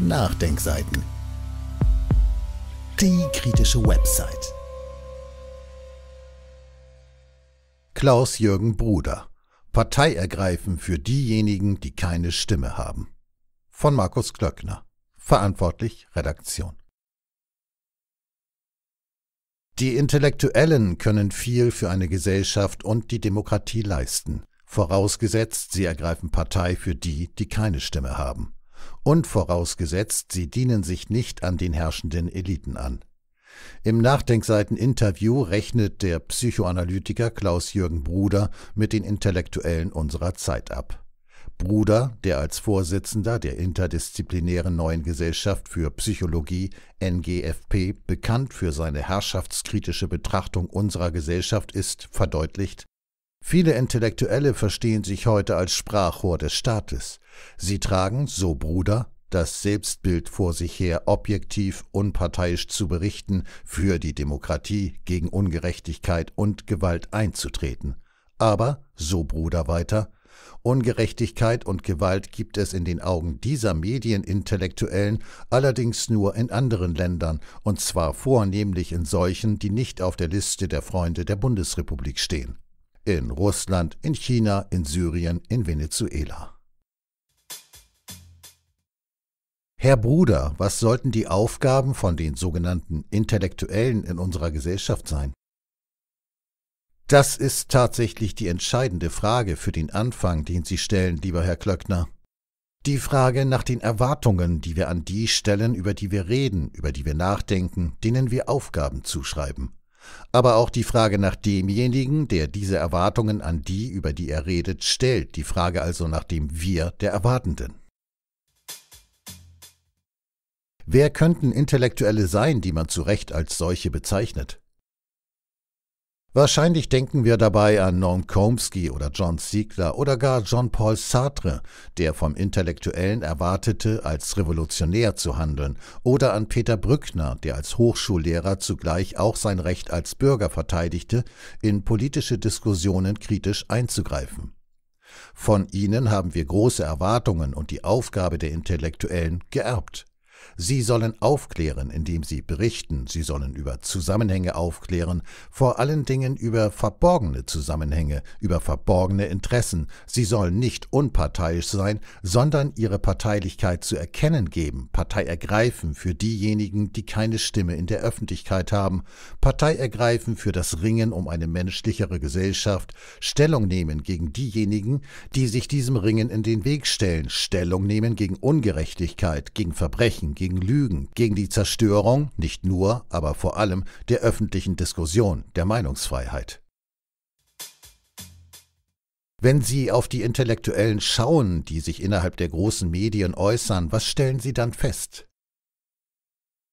Nachdenkseiten. Die kritische Website. Klaus-Jürgen Bruder. Partei ergreifen für diejenigen, die keine Stimme haben. Von Markus Klöckner. Verantwortlich Redaktion. Die Intellektuellen können viel für eine Gesellschaft und die Demokratie leisten, vorausgesetzt sie ergreifen Partei für die, die keine Stimme haben und vorausgesetzt, sie dienen sich nicht an den herrschenden Eliten an. Im Nachdenkseiten-Interview rechnet der Psychoanalytiker Klaus-Jürgen Bruder mit den Intellektuellen unserer Zeit ab. Bruder, der als Vorsitzender der interdisziplinären Neuen Gesellschaft für Psychologie NGFP bekannt für seine herrschaftskritische Betrachtung unserer Gesellschaft ist, verdeutlicht, Viele Intellektuelle verstehen sich heute als Sprachrohr des Staates. Sie tragen, so Bruder, das Selbstbild vor sich her, objektiv, unparteiisch zu berichten, für die Demokratie, gegen Ungerechtigkeit und Gewalt einzutreten. Aber, so Bruder weiter, Ungerechtigkeit und Gewalt gibt es in den Augen dieser Medienintellektuellen allerdings nur in anderen Ländern, und zwar vornehmlich in solchen, die nicht auf der Liste der Freunde der Bundesrepublik stehen in Russland, in China, in Syrien, in Venezuela. Herr Bruder, was sollten die Aufgaben von den sogenannten Intellektuellen in unserer Gesellschaft sein? Das ist tatsächlich die entscheidende Frage für den Anfang, den Sie stellen, lieber Herr Klöckner. Die Frage nach den Erwartungen, die wir an die stellen, über die wir reden, über die wir nachdenken, denen wir Aufgaben zuschreiben aber auch die Frage nach demjenigen, der diese Erwartungen an die, über die er redet, stellt, die Frage also nach dem Wir der Erwartenden. Wer könnten Intellektuelle sein, die man zu Recht als solche bezeichnet? Wahrscheinlich denken wir dabei an Noam Chomsky oder John Siegler oder gar Jean-Paul Sartre, der vom Intellektuellen erwartete, als Revolutionär zu handeln, oder an Peter Brückner, der als Hochschullehrer zugleich auch sein Recht als Bürger verteidigte, in politische Diskussionen kritisch einzugreifen. Von ihnen haben wir große Erwartungen und die Aufgabe der Intellektuellen geerbt. Sie sollen aufklären, indem sie berichten, sie sollen über Zusammenhänge aufklären, vor allen Dingen über verborgene Zusammenhänge, über verborgene Interessen, sie sollen nicht unparteiisch sein, sondern ihre Parteilichkeit zu erkennen geben, Partei ergreifen für diejenigen, die keine Stimme in der Öffentlichkeit haben, Partei ergreifen für das Ringen um eine menschlichere Gesellschaft, Stellung nehmen gegen diejenigen, die sich diesem Ringen in den Weg stellen, Stellung nehmen gegen Ungerechtigkeit, gegen Verbrechen, Verbrechen, gegen Lügen, gegen die Zerstörung, nicht nur, aber vor allem der öffentlichen Diskussion, der Meinungsfreiheit. Wenn Sie auf die Intellektuellen schauen, die sich innerhalb der großen Medien äußern, was stellen Sie dann fest?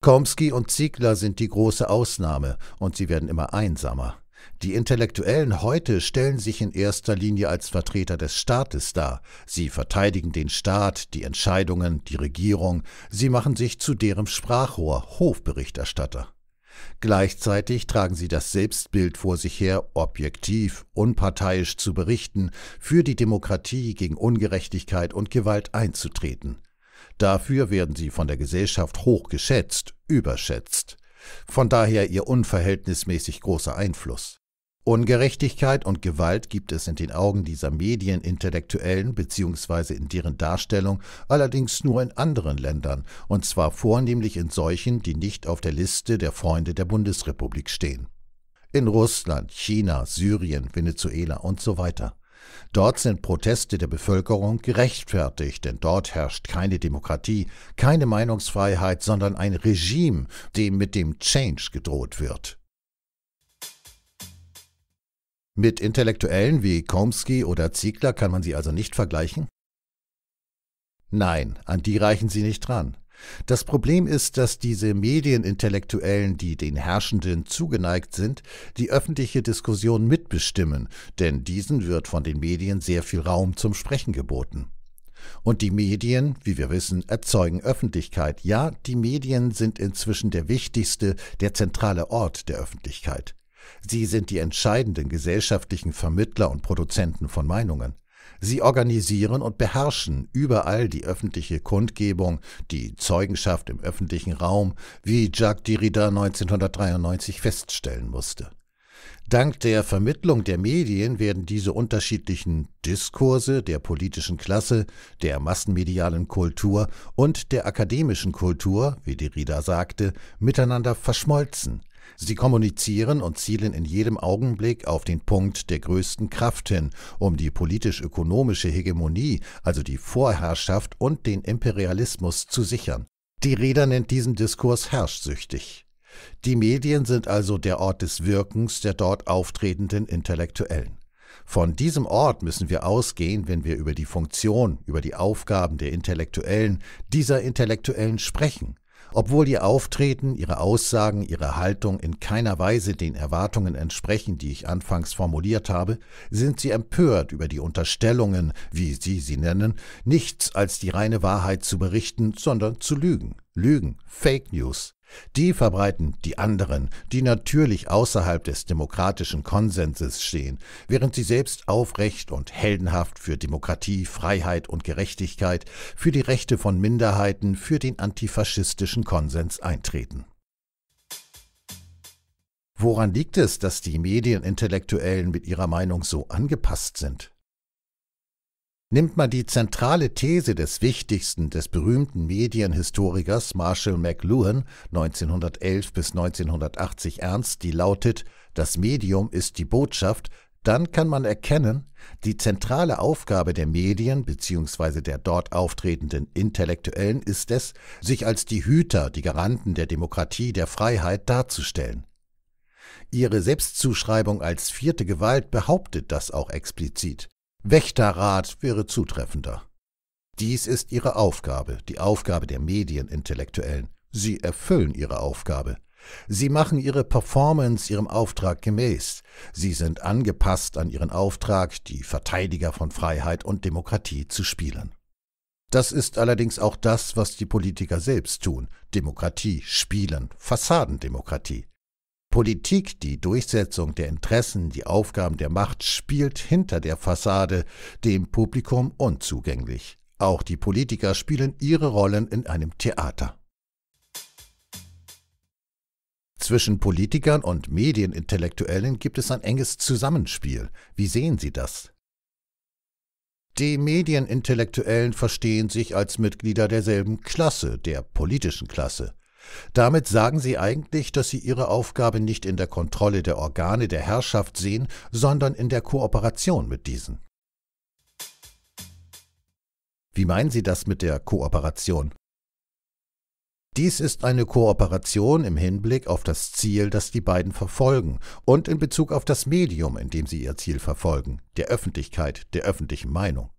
Komsky und Ziegler sind die große Ausnahme, und sie werden immer einsamer. Die Intellektuellen heute stellen sich in erster Linie als Vertreter des Staates dar. Sie verteidigen den Staat, die Entscheidungen, die Regierung. Sie machen sich zu deren Sprachrohr, Hofberichterstatter. Gleichzeitig tragen sie das Selbstbild vor sich her, objektiv, unparteiisch zu berichten, für die Demokratie gegen Ungerechtigkeit und Gewalt einzutreten. Dafür werden sie von der Gesellschaft hoch geschätzt, überschätzt. Von daher ihr unverhältnismäßig großer Einfluss. Ungerechtigkeit und Gewalt gibt es in den Augen dieser Medienintellektuellen bzw. in deren Darstellung allerdings nur in anderen Ländern, und zwar vornehmlich in solchen, die nicht auf der Liste der Freunde der Bundesrepublik stehen. In Russland, China, Syrien, Venezuela und so weiter. Dort sind Proteste der Bevölkerung gerechtfertigt, denn dort herrscht keine Demokratie, keine Meinungsfreiheit, sondern ein Regime, dem mit dem Change gedroht wird. Mit Intellektuellen wie Komsky oder Ziegler kann man sie also nicht vergleichen? Nein, an die reichen sie nicht ran. Das Problem ist, dass diese Medienintellektuellen, die den Herrschenden zugeneigt sind, die öffentliche Diskussion mitbestimmen, denn diesen wird von den Medien sehr viel Raum zum Sprechen geboten. Und die Medien, wie wir wissen, erzeugen Öffentlichkeit. Ja, die Medien sind inzwischen der wichtigste, der zentrale Ort der Öffentlichkeit. Sie sind die entscheidenden gesellschaftlichen Vermittler und Produzenten von Meinungen. Sie organisieren und beherrschen überall die öffentliche Kundgebung, die Zeugenschaft im öffentlichen Raum, wie Jacques Derrida 1993 feststellen musste. Dank der Vermittlung der Medien werden diese unterschiedlichen Diskurse der politischen Klasse, der massenmedialen Kultur und der akademischen Kultur, wie Derrida sagte, miteinander verschmolzen, Sie kommunizieren und zielen in jedem Augenblick auf den Punkt der größten Kraft hin, um die politisch-ökonomische Hegemonie, also die Vorherrschaft und den Imperialismus zu sichern. Die Räder nennt diesen Diskurs herrschsüchtig. Die Medien sind also der Ort des Wirkens der dort auftretenden Intellektuellen. Von diesem Ort müssen wir ausgehen, wenn wir über die Funktion, über die Aufgaben der Intellektuellen, dieser Intellektuellen sprechen. Obwohl ihr Auftreten, ihre Aussagen, ihre Haltung in keiner Weise den Erwartungen entsprechen, die ich anfangs formuliert habe, sind sie empört über die Unterstellungen, wie Sie sie nennen, nichts als die reine Wahrheit zu berichten, sondern zu lügen. Lügen, Fake News. Die verbreiten die anderen, die natürlich außerhalb des demokratischen Konsenses stehen, während sie selbst aufrecht und heldenhaft für Demokratie, Freiheit und Gerechtigkeit, für die Rechte von Minderheiten, für den antifaschistischen Konsens eintreten. Woran liegt es, dass die Medienintellektuellen mit ihrer Meinung so angepasst sind? nimmt man die zentrale These des wichtigsten, des berühmten Medienhistorikers Marshall McLuhan 1911 bis 1980 ernst, die lautet, das Medium ist die Botschaft, dann kann man erkennen, die zentrale Aufgabe der Medien bzw. der dort auftretenden Intellektuellen ist es, sich als die Hüter, die Garanten der Demokratie, der Freiheit darzustellen. Ihre Selbstzuschreibung als vierte Gewalt behauptet das auch explizit. Wächterrat wäre zutreffender. Dies ist ihre Aufgabe, die Aufgabe der Medienintellektuellen. Sie erfüllen ihre Aufgabe. Sie machen ihre Performance ihrem Auftrag gemäß. Sie sind angepasst an ihren Auftrag, die Verteidiger von Freiheit und Demokratie zu spielen. Das ist allerdings auch das, was die Politiker selbst tun. Demokratie spielen, Fassadendemokratie. Politik, die Durchsetzung der Interessen, die Aufgaben der Macht spielt hinter der Fassade, dem Publikum unzugänglich. Auch die Politiker spielen ihre Rollen in einem Theater. Zwischen Politikern und Medienintellektuellen gibt es ein enges Zusammenspiel. Wie sehen Sie das? Die Medienintellektuellen verstehen sich als Mitglieder derselben Klasse, der politischen Klasse. Damit sagen sie eigentlich, dass sie ihre Aufgabe nicht in der Kontrolle der Organe der Herrschaft sehen, sondern in der Kooperation mit diesen. Wie meinen Sie das mit der Kooperation? Dies ist eine Kooperation im Hinblick auf das Ziel, das die beiden verfolgen und in Bezug auf das Medium, in dem sie ihr Ziel verfolgen, der Öffentlichkeit, der öffentlichen Meinung.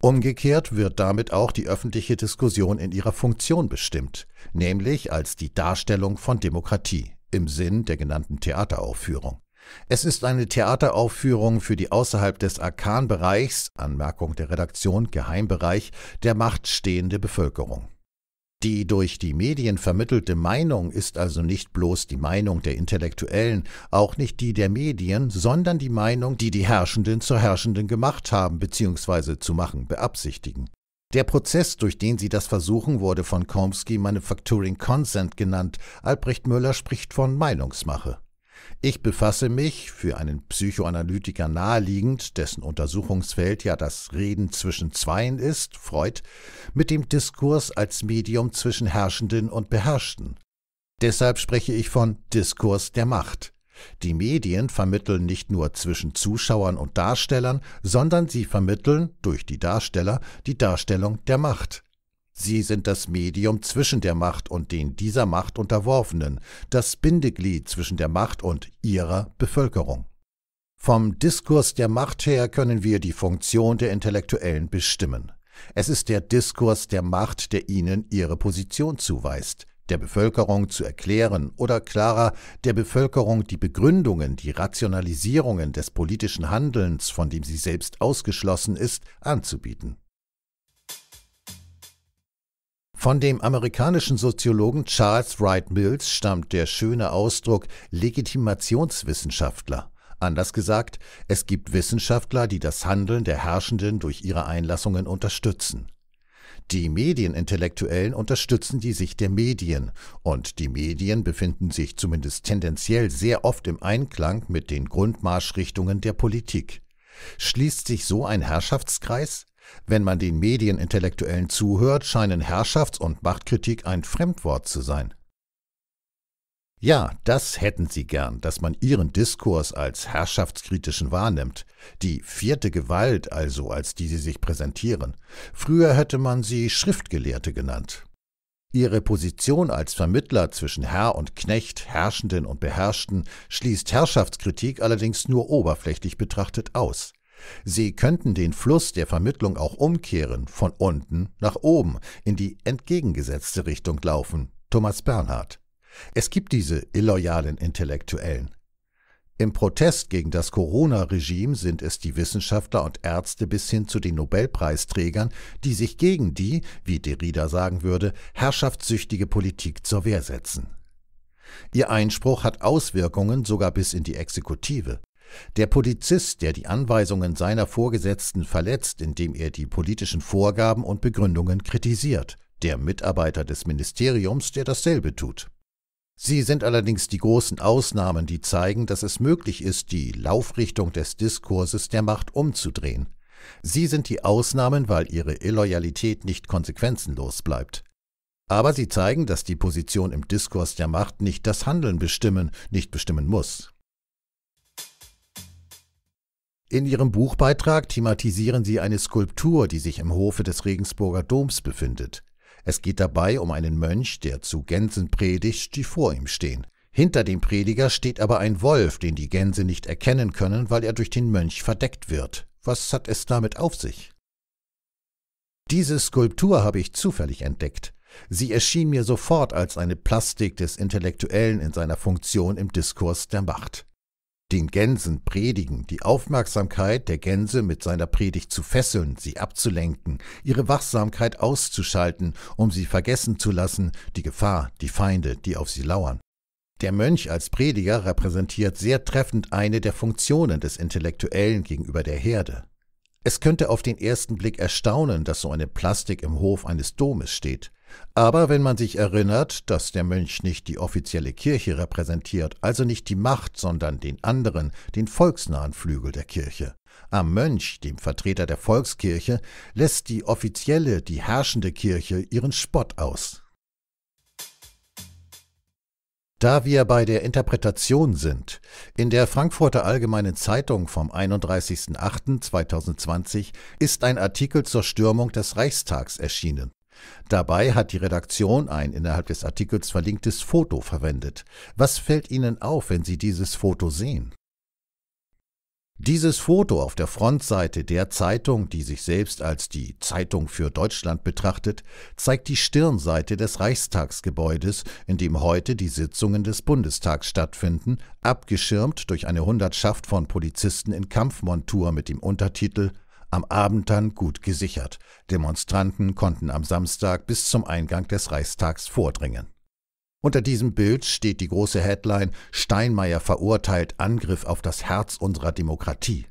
Umgekehrt wird damit auch die öffentliche Diskussion in ihrer Funktion bestimmt, nämlich als die Darstellung von Demokratie im Sinn der genannten Theateraufführung. Es ist eine Theateraufführung für die außerhalb des Arkanbereichs, Anmerkung der Redaktion, Geheimbereich, der Macht stehende Bevölkerung. Die durch die Medien vermittelte Meinung ist also nicht bloß die Meinung der Intellektuellen, auch nicht die der Medien, sondern die Meinung, die die Herrschenden zur Herrschenden gemacht haben bzw. zu machen beabsichtigen. Der Prozess, durch den sie das versuchen, wurde von Komsky Manufacturing Consent genannt. Albrecht Müller spricht von Meinungsmache. Ich befasse mich, für einen Psychoanalytiker naheliegend, dessen Untersuchungsfeld ja das Reden zwischen Zweien ist, Freud, mit dem Diskurs als Medium zwischen Herrschenden und Beherrschten. Deshalb spreche ich von Diskurs der Macht. Die Medien vermitteln nicht nur zwischen Zuschauern und Darstellern, sondern sie vermitteln durch die Darsteller die Darstellung der Macht. Sie sind das Medium zwischen der Macht und den dieser Macht Unterworfenen, das Bindeglied zwischen der Macht und ihrer Bevölkerung. Vom Diskurs der Macht her können wir die Funktion der Intellektuellen bestimmen. Es ist der Diskurs der Macht, der ihnen ihre Position zuweist, der Bevölkerung zu erklären oder klarer der Bevölkerung die Begründungen, die Rationalisierungen des politischen Handelns, von dem sie selbst ausgeschlossen ist, anzubieten. Von dem amerikanischen Soziologen Charles Wright Mills stammt der schöne Ausdruck Legitimationswissenschaftler. Anders gesagt, es gibt Wissenschaftler, die das Handeln der Herrschenden durch ihre Einlassungen unterstützen. Die Medienintellektuellen unterstützen die Sicht der Medien, und die Medien befinden sich zumindest tendenziell sehr oft im Einklang mit den Grundmarschrichtungen der Politik. Schließt sich so ein Herrschaftskreis? Wenn man den Medienintellektuellen zuhört, scheinen Herrschafts- und Machtkritik ein Fremdwort zu sein. Ja, das hätten sie gern, dass man ihren Diskurs als herrschaftskritischen wahrnimmt, die vierte Gewalt also, als die sie sich präsentieren. Früher hätte man sie Schriftgelehrte genannt. Ihre Position als Vermittler zwischen Herr und Knecht, Herrschenden und Beherrschten schließt Herrschaftskritik allerdings nur oberflächlich betrachtet aus. Sie könnten den Fluss der Vermittlung auch umkehren, von unten nach oben, in die entgegengesetzte Richtung laufen. Thomas Bernhard. Es gibt diese illoyalen Intellektuellen. Im Protest gegen das Corona-Regime sind es die Wissenschaftler und Ärzte bis hin zu den Nobelpreisträgern, die sich gegen die, wie Derrida sagen würde, herrschaftssüchtige Politik zur Wehr setzen. Ihr Einspruch hat Auswirkungen sogar bis in die Exekutive. Der Polizist, der die Anweisungen seiner Vorgesetzten verletzt, indem er die politischen Vorgaben und Begründungen kritisiert, der Mitarbeiter des Ministeriums, der dasselbe tut. Sie sind allerdings die großen Ausnahmen, die zeigen, dass es möglich ist, die Laufrichtung des Diskurses der Macht umzudrehen. Sie sind die Ausnahmen, weil ihre Illoyalität nicht konsequenzenlos bleibt. Aber sie zeigen, dass die Position im Diskurs der Macht nicht das Handeln bestimmen, nicht bestimmen muss. In Ihrem Buchbeitrag thematisieren Sie eine Skulptur, die sich im Hofe des Regensburger Doms befindet. Es geht dabei um einen Mönch, der zu Gänsen predigt, die vor ihm stehen. Hinter dem Prediger steht aber ein Wolf, den die Gänse nicht erkennen können, weil er durch den Mönch verdeckt wird. Was hat es damit auf sich? Diese Skulptur habe ich zufällig entdeckt. Sie erschien mir sofort als eine Plastik des Intellektuellen in seiner Funktion im Diskurs der Macht den Gänsen predigen, die Aufmerksamkeit der Gänse mit seiner Predigt zu fesseln, sie abzulenken, ihre Wachsamkeit auszuschalten, um sie vergessen zu lassen, die Gefahr, die Feinde, die auf sie lauern. Der Mönch als Prediger repräsentiert sehr treffend eine der Funktionen des Intellektuellen gegenüber der Herde. Es könnte auf den ersten Blick erstaunen, dass so eine Plastik im Hof eines Domes steht. Aber wenn man sich erinnert, dass der Mönch nicht die offizielle Kirche repräsentiert, also nicht die Macht, sondern den anderen, den volksnahen Flügel der Kirche. Am Mönch, dem Vertreter der Volkskirche, lässt die offizielle, die herrschende Kirche ihren Spott aus. Da wir bei der Interpretation sind, in der Frankfurter Allgemeinen Zeitung vom 31.08.2020 ist ein Artikel zur Stürmung des Reichstags erschienen. Dabei hat die Redaktion ein innerhalb des Artikels verlinktes Foto verwendet. Was fällt Ihnen auf, wenn Sie dieses Foto sehen? Dieses Foto auf der Frontseite der Zeitung, die sich selbst als die Zeitung für Deutschland betrachtet, zeigt die Stirnseite des Reichstagsgebäudes, in dem heute die Sitzungen des Bundestags stattfinden, abgeschirmt durch eine Hundertschaft von Polizisten in Kampfmontur mit dem Untertitel Am Abend dann gut gesichert. Demonstranten konnten am Samstag bis zum Eingang des Reichstags vordringen. Unter diesem Bild steht die große Headline Steinmeier verurteilt Angriff auf das Herz unserer Demokratie.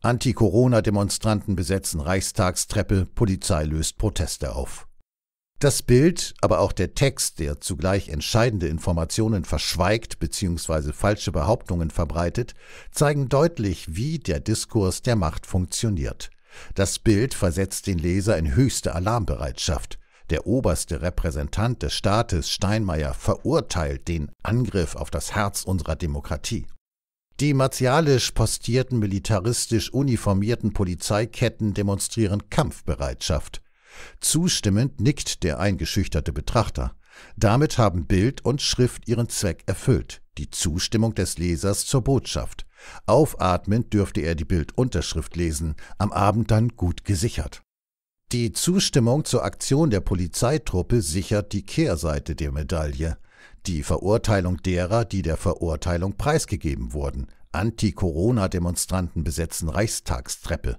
Anti-Corona-Demonstranten besetzen Reichstagstreppe, Polizei löst Proteste auf. Das Bild, aber auch der Text, der zugleich entscheidende Informationen verschweigt bzw. falsche Behauptungen verbreitet, zeigen deutlich, wie der Diskurs der Macht funktioniert. Das Bild versetzt den Leser in höchste Alarmbereitschaft. Der oberste Repräsentant des Staates, Steinmeier, verurteilt den Angriff auf das Herz unserer Demokratie. Die martialisch postierten, militaristisch uniformierten Polizeiketten demonstrieren Kampfbereitschaft. Zustimmend nickt der eingeschüchterte Betrachter. Damit haben Bild und Schrift ihren Zweck erfüllt, die Zustimmung des Lesers zur Botschaft. Aufatmend dürfte er die Bildunterschrift lesen, am Abend dann gut gesichert. Die Zustimmung zur Aktion der Polizeitruppe sichert die Kehrseite der Medaille. Die Verurteilung derer, die der Verurteilung preisgegeben wurden. Anti-Corona-Demonstranten besetzen Reichstagstreppe.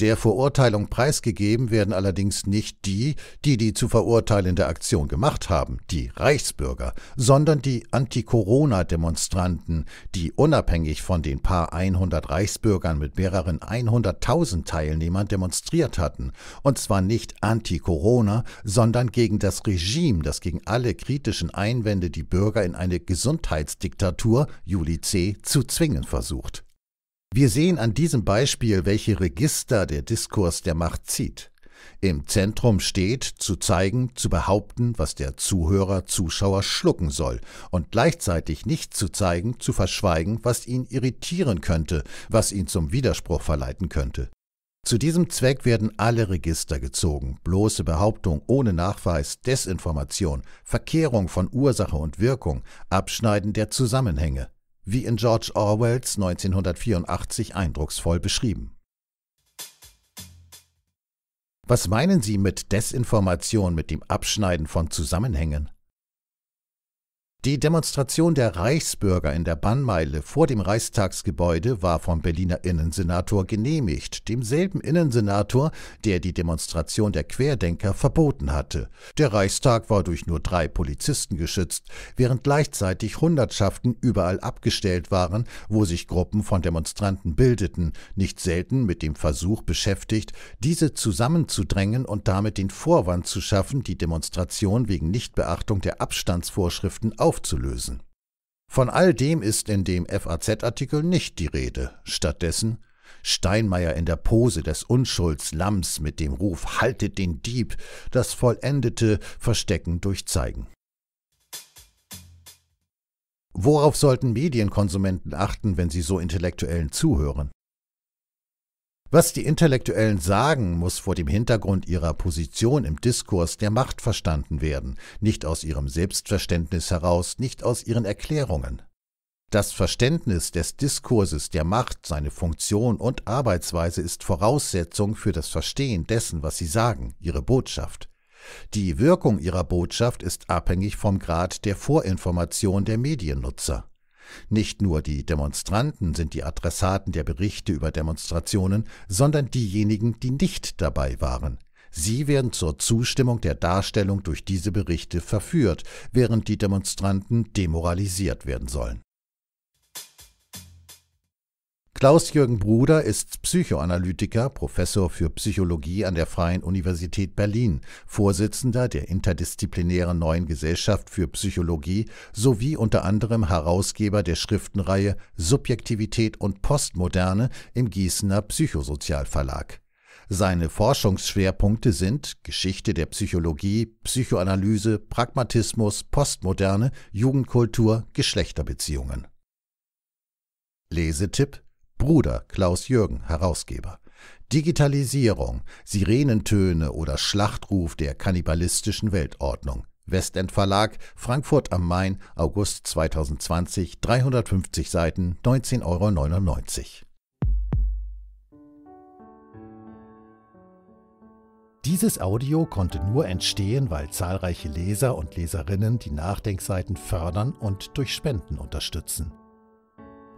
Der Verurteilung preisgegeben werden allerdings nicht die, die die zu verurteilende Aktion gemacht haben, die Reichsbürger, sondern die Anti-Corona-Demonstranten, die unabhängig von den paar 100 Reichsbürgern mit mehreren 100.000 Teilnehmern demonstriert hatten. Und zwar nicht anti-Corona, sondern gegen das Regime, das gegen alle kritischen Einwände die Bürger in eine Gesundheitsdiktatur, Juli C., zu zwingen versucht. Wir sehen an diesem Beispiel, welche Register der Diskurs der Macht zieht. Im Zentrum steht, zu zeigen, zu behaupten, was der Zuhörer, Zuschauer schlucken soll und gleichzeitig nicht zu zeigen, zu verschweigen, was ihn irritieren könnte, was ihn zum Widerspruch verleiten könnte. Zu diesem Zweck werden alle Register gezogen, bloße Behauptung ohne Nachweis, Desinformation, Verkehrung von Ursache und Wirkung, Abschneiden der Zusammenhänge wie in George Orwells 1984 eindrucksvoll beschrieben. Was meinen Sie mit Desinformation, mit dem Abschneiden von Zusammenhängen? Die Demonstration der Reichsbürger in der Bannmeile vor dem Reichstagsgebäude war vom Berliner Innensenator genehmigt, demselben Innensenator, der die Demonstration der Querdenker verboten hatte. Der Reichstag war durch nur drei Polizisten geschützt, während gleichzeitig Hundertschaften überall abgestellt waren, wo sich Gruppen von Demonstranten bildeten, nicht selten mit dem Versuch beschäftigt, diese zusammenzudrängen und damit den Vorwand zu schaffen, die Demonstration wegen Nichtbeachtung der Abstandsvorschriften aufzulösen. Von all dem ist in dem FAZ-Artikel nicht die Rede. Stattdessen Steinmeier in der Pose des Unschuldslamms mit dem Ruf Haltet den Dieb, das vollendete Verstecken durchzeigen. Worauf sollten Medienkonsumenten achten, wenn sie so intellektuellen zuhören? Was die Intellektuellen sagen, muss vor dem Hintergrund ihrer Position im Diskurs der Macht verstanden werden, nicht aus ihrem Selbstverständnis heraus, nicht aus ihren Erklärungen. Das Verständnis des Diskurses der Macht, seine Funktion und Arbeitsweise ist Voraussetzung für das Verstehen dessen, was sie sagen, ihre Botschaft. Die Wirkung ihrer Botschaft ist abhängig vom Grad der Vorinformation der Mediennutzer. Nicht nur die Demonstranten sind die Adressaten der Berichte über Demonstrationen, sondern diejenigen, die nicht dabei waren. Sie werden zur Zustimmung der Darstellung durch diese Berichte verführt, während die Demonstranten demoralisiert werden sollen Klaus-Jürgen Bruder ist Psychoanalytiker, Professor für Psychologie an der Freien Universität Berlin, Vorsitzender der interdisziplinären Neuen Gesellschaft für Psychologie sowie unter anderem Herausgeber der Schriftenreihe Subjektivität und Postmoderne im Gießener Psychosozialverlag. Seine Forschungsschwerpunkte sind Geschichte der Psychologie, Psychoanalyse, Pragmatismus, Postmoderne, Jugendkultur, Geschlechterbeziehungen. Lesetipp Bruder Klaus Jürgen, Herausgeber. Digitalisierung, Sirenentöne oder Schlachtruf der kannibalistischen Weltordnung. Westend Verlag, Frankfurt am Main, August 2020, 350 Seiten, 19,99 Euro. Dieses Audio konnte nur entstehen, weil zahlreiche Leser und Leserinnen die Nachdenkseiten fördern und durch Spenden unterstützen.